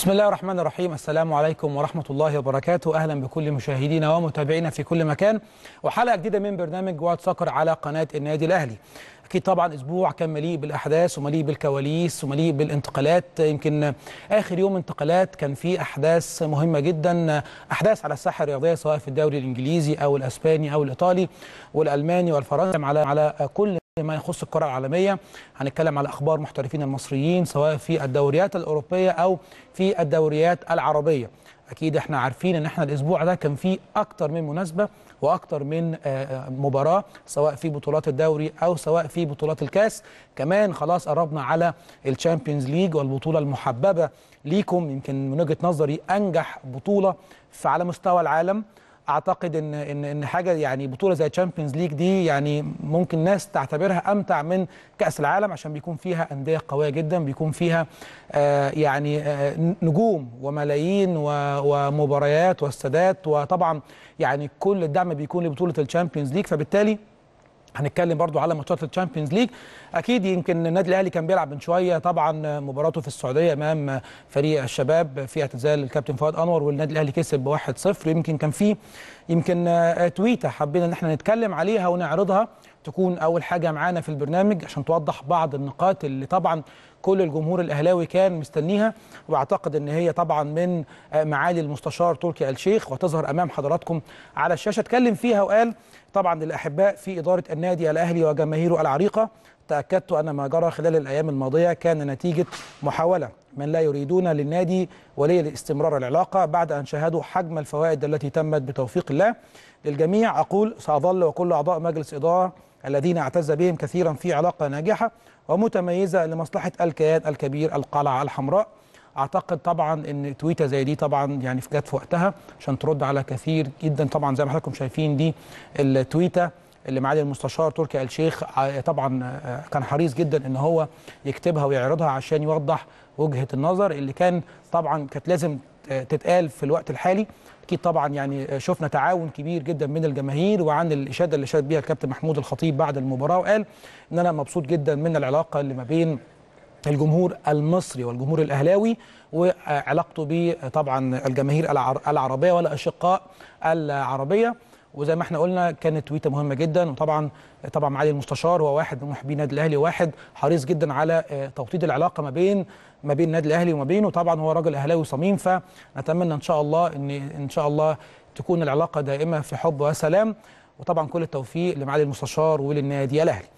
بسم الله الرحمن الرحيم السلام عليكم ورحمة الله وبركاته أهلا بكل مشاهدينا ومتابعينا في كل مكان وحلقة جديدة من برنامج وعد سكر على قناة النادي الأهلي اكيد طبعا اسبوع كان مليء بالاحداث ومليء بالكواليس ومليء بالانتقالات يمكن اخر يوم انتقالات كان فيه احداث مهمه جدا احداث على الساحه الرياضيه سواء في الدوري الانجليزي او الاسباني او الايطالي والالماني والفرنسي على على كل فيما يخص الكره العالميه هنتكلم على اخبار محترفين المصريين سواء في الدوريات الاوروبيه او في الدوريات العربيه اكيد احنا عارفين ان احنا الاسبوع ده كان فيه اكتر من مناسبه واكتر من آه، آه، مباراه سواء في بطولات الدوري او سواء في بطولات الكاس كمان خلاص قربنا على الشامبيونز ليج والبطوله المحببه ليكم يمكن من وجهه نظري انجح بطوله على مستوى العالم اعتقد ان ان ان حاجه يعني بطوله زي تشامبيونز ليج دي يعني ممكن ناس تعتبرها امتع من كاس العالم عشان بيكون فيها انديه قويه جدا بيكون فيها آه يعني آه نجوم وملايين ومباريات والسادات وطبعا يعني كل الدعم بيكون لبطوله التشامبيونز ليج فبالتالي هنتكلم برضو على ماتشات الشامبيونز ليج اكيد يمكن النادي الاهلي كان بيلعب من شويه طبعا مباراته في السعوديه امام فريق الشباب في اعتزال الكابتن فؤاد انور والنادي الاهلي كسب بواحد 1-0 يمكن كان في يمكن آه، تويته حبينا ان احنا نتكلم عليها ونعرضها تكون اول حاجه معانا في البرنامج عشان توضح بعض النقاط اللي طبعا كل الجمهور الاهلاوي كان مستنيها واعتقد ان هي طبعا من معالي المستشار تركي الشيخ وتظهر امام حضراتكم على الشاشه اتكلم فيها وقال طبعا للاحباء في اداره النادي الاهلي وجماهيره العريقه تأكدت أن ما جرى خلال الأيام الماضية كان نتيجة محاولة من لا يريدون للنادي ولي الاستمرار العلاقة بعد أن شاهدوا حجم الفوائد التي تمت بتوفيق الله للجميع أقول سأظل وكل أعضاء مجلس إدارة الذين اعتز بهم كثيرا في علاقة ناجحة ومتميزة لمصلحة الكيان الكبير القلعة الحمراء اعتقد طبعا ان تويته زي دي طبعا يعني كانت جت في وقتها عشان ترد على كثير جدا طبعا زي ما حضراتكم شايفين دي التويته اللي معالي المستشار تركي آل الشيخ آه، طبعا آه، كان حريص جدا ان هو يكتبها ويعرضها عشان يوضح وجهه النظر اللي كان طبعا كانت لازم تتقال في الوقت الحالي اكيد طبعا يعني آه، شفنا تعاون كبير جدا من الجماهير وعن الاشاده اللي شاد بيها الكابتن محمود الخطيب بعد المباراه وقال ان انا مبسوط جدا من العلاقه اللي ما بين الجمهور المصري والجمهور الاهلاوي وعلاقته بطبعا الجماهير العربيه والاشقاء العربيه وزي ما احنا قلنا كانت تويته مهمه جدا وطبعا طبعا معالي المستشار هو واحد من محبي النادي الاهلي واحد حريص جدا على آه، توطيد العلاقه ما بين ما بين النادي الاهلي وما بينه طبعا هو راجل اهلاوي صميم فنتمنى ان شاء الله ان ان شاء الله تكون العلاقه دائمه في حب وسلام وطبعا كل التوفيق لمعالي المستشار وللنادي الاهلي